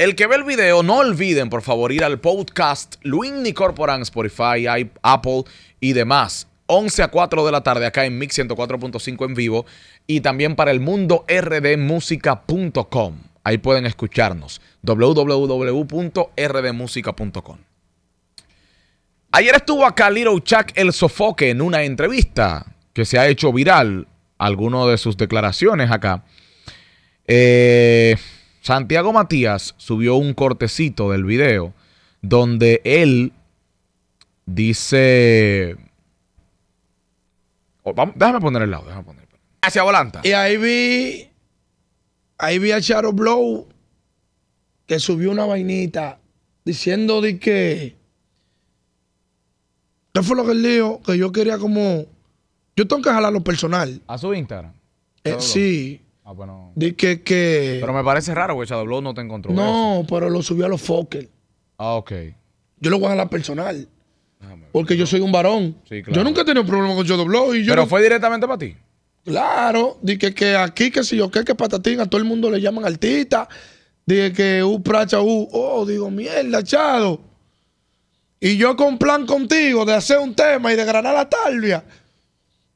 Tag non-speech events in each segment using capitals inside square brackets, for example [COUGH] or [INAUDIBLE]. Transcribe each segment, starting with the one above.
El que ve el video, no olviden, por favor, ir al podcast Luini Corporan, Spotify, Apple y demás. 11 a 4 de la tarde acá en Mix 104.5 en vivo y también para el mundo rdmusica.com. Ahí pueden escucharnos. www.rdmusica.com. Ayer estuvo acá Little Chuck el Sofoque en una entrevista que se ha hecho viral. Algunas de sus declaraciones acá. Eh. Santiago Matías subió un cortecito del video donde él dice... Oh, déjame poner el lado, déjame poner. Hacia Volanta. Y ahí vi, ahí vi a Charo Blow que subió una vainita diciendo de que... ¿Qué fue lo que él dijo? Que yo quería como... Yo tengo que lo personal. ¿A su Instagram? Eh, sí. Ah, que, Pero me parece raro que Shadow no te encontró. No, pero lo subió a los Fokker. Ah, ok. Yo lo voy a la personal. porque yo soy un varón. Yo nunca he tenido problema con Shadow Blow. Y yo pero fue directamente para ti. Claro, dije que, aquí, que si yo que, que patatín, a todo el mundo le llaman artista. Dije que uh, pracha, uh, oh, digo, mierda, chado. Y yo con plan contigo de hacer un tema y de granar la talvia,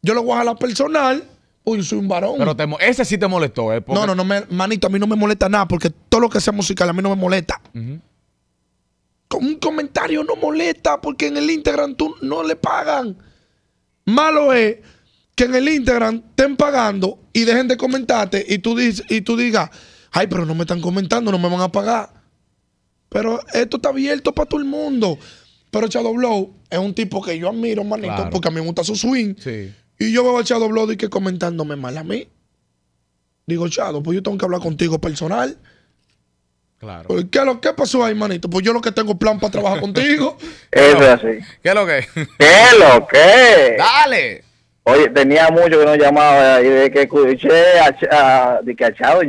yo lo voy a la personal Uy, soy un varón. Pero ese sí te molestó, ¿eh? No, no, no, me, manito, a mí no me molesta nada porque todo lo que sea musical a mí no me molesta. Con un comentario no molesta porque en el Instagram tú no le pagan. Malo es que en el Instagram estén pagando y dejen de comentarte y tú, tú digas, ay, pero no me están comentando, no me van a pagar. Pero esto está abierto para todo el mundo. Pero Shadow Blow es un tipo que yo admiro, manito, porque a mí me gusta su swing. Sí. Y yo veo a Chado y que comentándome mal a mí. Digo, Chado, pues yo tengo que hablar contigo personal. Claro. Pues, ¿Qué, lo, pasó ahí, manito? Pues yo lo que tengo plan para trabajar contigo. Eso [LAUGHS] es así. ¿Qué es lo que? ¿Qué es lo que? Dale. Oye, tenía mucho que no llamaba y de que escuché a, Chado,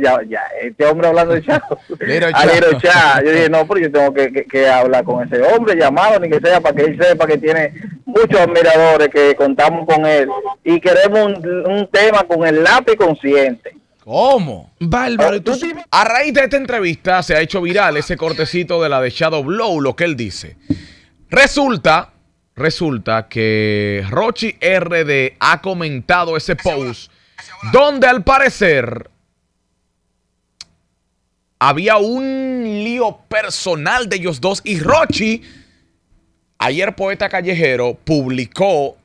este hombre hablando de Chado. [LAUGHS] a Chado. yo dije, no, pero yo tengo que, que, que, hablar con ese hombre, llamado, ni que sea, para que él sepa que tiene muchos admiradores, que contamos con él y queremos un, tema con el lápiz consciente. ¿Cómo? Bárbaro. Ah, A raíz de esta entrevista se ha hecho viral ese cortecito de la de Shadow Blow, lo que él dice. Resulta, resulta que Rochi RD ha comentado ese post donde al parecer había un lío personal de ellos dos y Rochi, ayer poeta callejero, publicó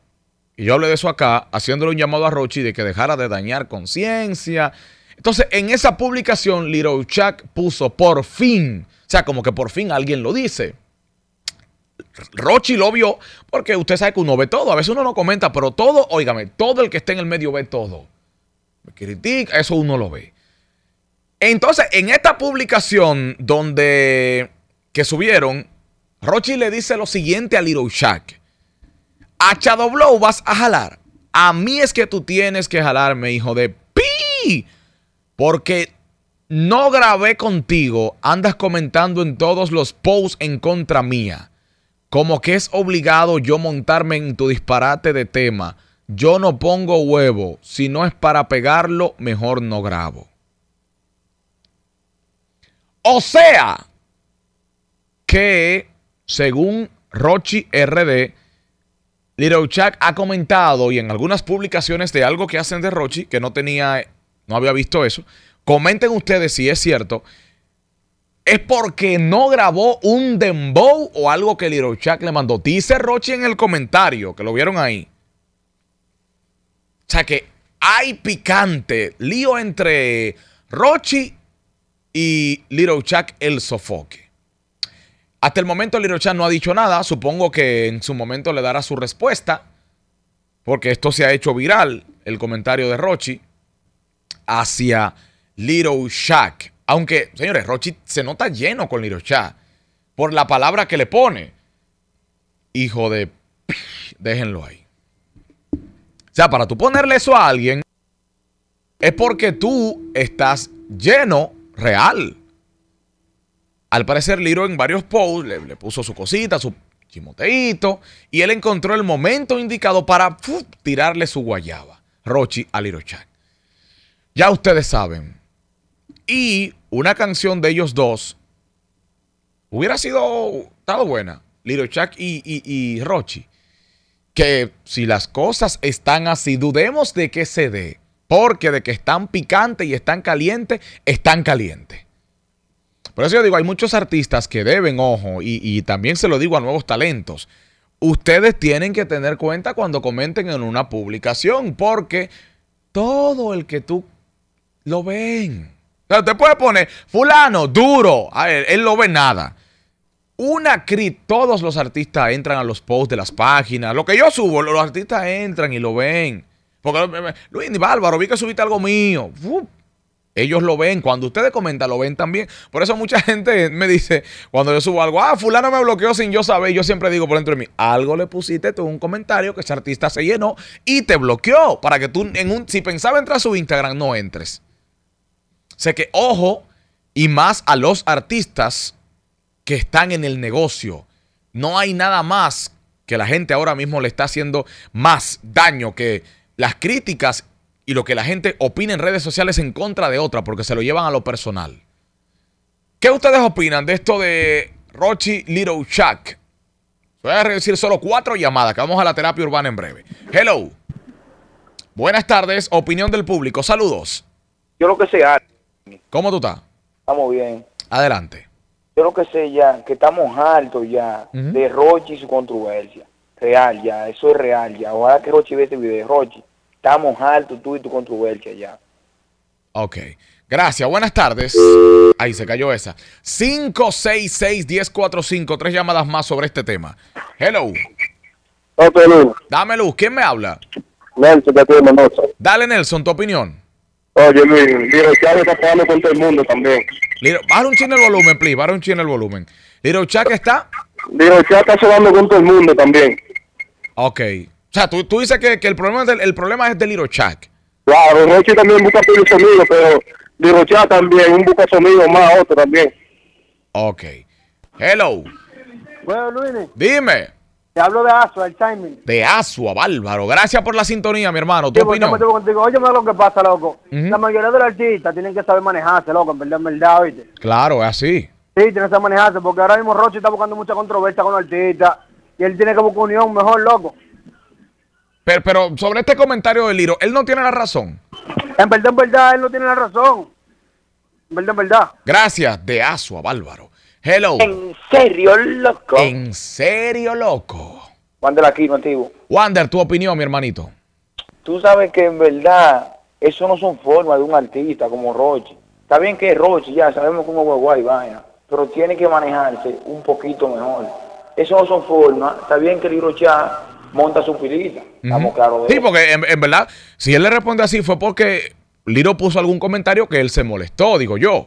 y yo hablé de eso acá, haciéndole un llamado a Rochi de que dejara de dañar conciencia. Entonces, en esa publicación, Little Chuck puso por fin, o sea, como que por fin alguien lo dice. Rochi lo vio, porque usted sabe que uno ve todo. A veces uno no comenta, pero todo, óigame, todo el que esté en el medio ve todo. Me critica, eso uno lo ve. Entonces, en esta publicación donde que subieron, Rochi le dice lo siguiente a Little a Shadow vas a jalar. A mí es que tú tienes que jalarme, hijo de pi. Porque no grabé contigo. Andas comentando en todos los posts en contra mía. Como que es obligado yo montarme en tu disparate de tema. Yo no pongo huevo. Si no es para pegarlo, mejor no grabo. O sea, que según Rochi RD, Little Chuck ha comentado y en algunas publicaciones de algo que hacen de Rochi, que no tenía, no había visto eso. Comenten ustedes si es cierto. ¿Es porque no grabó un dembow o algo que Little Chuck le mandó? Dice Rochi en el comentario, que lo vieron ahí. O sea que hay picante, lío entre Rochi y Little Chuck el sofoque. Hasta el momento Lirochan no ha dicho nada, supongo que en su momento le dará su respuesta, porque esto se ha hecho viral, el comentario de Rochi, hacia Little Shaq. Aunque, señores, Rochi se nota lleno con Little por la palabra que le pone. Hijo de... Déjenlo ahí. O sea, para tú ponerle eso a alguien, es porque tú estás lleno real. Al parecer, Liro en varios posts le, puso su cosita, su chimoteito y él encontró el momento indicado para tirarle su guayaba, Rochi a Liro Ya ustedes saben. Y una canción de ellos dos hubiera sido, tal buena, Liro y, y, y Rochi. Que si las cosas están así, dudemos de que se dé. Porque de que están picantes y están calientes, están calientes. Por eso yo digo, hay muchos artistas que deben, ojo, y, también se lo digo a nuevos talentos. Ustedes tienen que tener cuenta cuando comenten en una publicación, porque todo el que tú lo ven. O sea, usted puede poner, fulano, duro, a él, él lo ve nada. Una crit todos los artistas entran a los posts de las páginas, lo que yo subo, los artistas entran y lo ven. Porque eh, eh, Luis Bálvaro, vi que subiste algo mío. Ellos lo ven, cuando ustedes comentan, lo ven también. Por eso mucha [LAUGHS] gente me dice, cuando yo subo algo, ah, fulano me bloqueó sin yo saber, yo siempre digo por dentro de mí, algo le pusiste tuvo un comentario que ese artista se llenó y te bloqueó para que tú, en un, si pensaba entrar a su Instagram, no entres. sé que ojo, y más a los artistas que están en el negocio. No hay nada más que la gente ahora mismo le está haciendo más daño que las críticas y lo que la gente opina en redes sociales en contra de otra porque se lo llevan a lo personal. ¿Qué ustedes opinan de esto de Rochi Little Shack? Voy a recibir solo cuatro llamadas, que vamos a la terapia urbana en breve. Hello. Buenas tardes, opinión del público, saludos. Yo lo que sé, ¿Cómo tú estás? Estamos bien. Adelante. Yo lo que sé ya, que estamos altos ya de Rochi y su controversia. Real ya, eso es real ya. Ahora que Rochi vea este video. Rochi, Estamos altos tú y tu controversia ya. Ok. Gracias, buenas tardes. Ahí se cayó esa. 566-1045, tres llamadas más sobre este tema. Hello. Hola, Luz. Dame luz, ¿quién me habla? Nelson, te aquí de Dale, Nelson, tu opinión. Oye, Luis, Little Chuck está jugando con todo el mundo también. Little, baja un chino el volumen, please, baja un chino el volumen. Little Chuck está... Little Chuck está jugando con todo el mundo también. Ok, o sea, tú, tú dices que, que el, problema es del, el problema es de Little Claro, Rochi también busca su sonido, pero Lirochak también, un busca su más otro también. Ok. Hello. Bueno, Luis. Dime. Te hablo de Asua, el timing. De Asua, bárbaro. Gracias por la sintonía, mi hermano. tú sí, me contigo. Oye, lo que pasa, loco. La mayoría de los artistas tienen que saber manejarse, loco, en verdad, en verdad, oíste. Claro, es así. Sí, tienen que saber manejarse, porque ahora mismo Rochi está buscando mucha controversia con los artistas y él tiene que buscar unión mejor, loco. Pero, sobre este comentario de Liro, él no tiene la razón. En verdad, en verdad, él no tiene la razón. En verdad, en verdad. Gracias, de Asua, Bálvaro. Hello. En serio, loco. En serio, loco. Wander aquí, activo Wander, tu opinión, mi hermanito. Tú sabes que en verdad, eso no son formas de un artista como Roche. Está bien que Roche, ya sabemos cómo es Guaguay vaina, pero tiene que manejarse un poquito mejor. Eso no son formas. Está bien que el ya monta su filita. Estamos claros de Sí, porque en, verdad, si él le responde así fue porque Liro puso algún comentario que él se molestó, digo yo.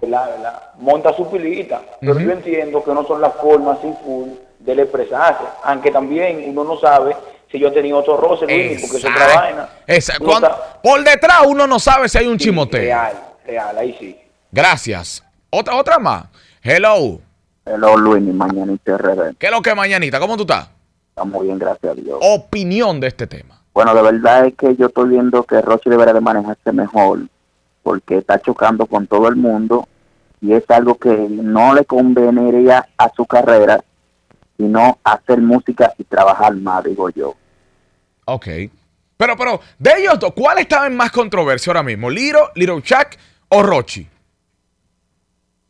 Monta su filita. Pero yo entiendo que no son las formas sin full del expresarse. Aunque también uno no sabe si yo tenía otro roce, Luis, porque es otra vaina. por detrás uno no sabe si hay un sí, chimoteo. Real, real, ahí sí. Gracias. Otra, otra más. Hello. Hello, Luis, mañanita ¿Qué es lo que mañanita? ¿Cómo tú estás? muy bien, gracias a Dios. Opinión de este tema. Bueno, de verdad es que yo estoy viendo que Rochi debería de manejarse mejor porque está chocando con todo el mundo y es algo que no le conveniría a su carrera, sino hacer música y trabajar más, digo yo. Ok. Pero, pero, de ellos dos, ¿cuál estaba en más controversia ahora mismo? ¿Liro, Little Chuck o Rochi?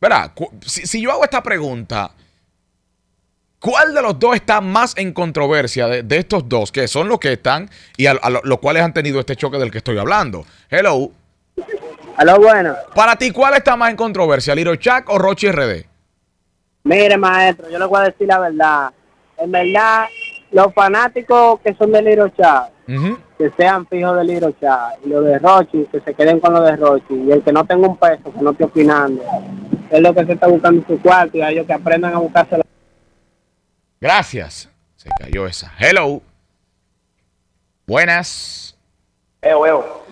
Verá, si, yo hago esta pregunta, ¿Cuál de los dos está más en controversia de, estos dos, que son los que están y a, los cuales han tenido este choque del que estoy hablando? Hello. Hello, bueno. Para ti, ¿cuál está más en controversia, Liro o Rochi RD? Mire, maestro, yo le voy a decir la verdad. En verdad, los fanáticos que son de Liro que sean fijos de Liro y los de Rochi, que se queden con los de Rochi, y el que no tenga un peso, que no esté opinando, es lo que se está buscando en su cuarto, y a ellos que aprendan a buscarse Gracias. Se cayó esa. Hello. Buenas. Eo, eo,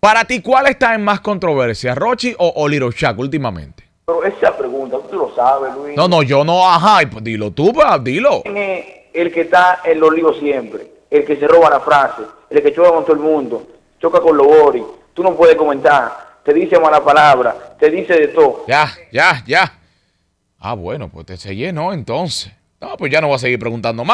Para ti, ¿cuál está en más controversia, Rochi o, o últimamente? Pero esa pregunta, tú lo sabes, Luis. No, no, yo no, ajá, pues, dilo tú, pues, dilo. el que está en los líos siempre? El que se roba la frase, el que choca con todo el mundo, choca con los boris, tú no puedes comentar, te dice mala palabra, te dice de todo. Ya, ya, ya. Ah, bueno, pues te se llenó entonces. No, pues ya no voy a seguir preguntando más.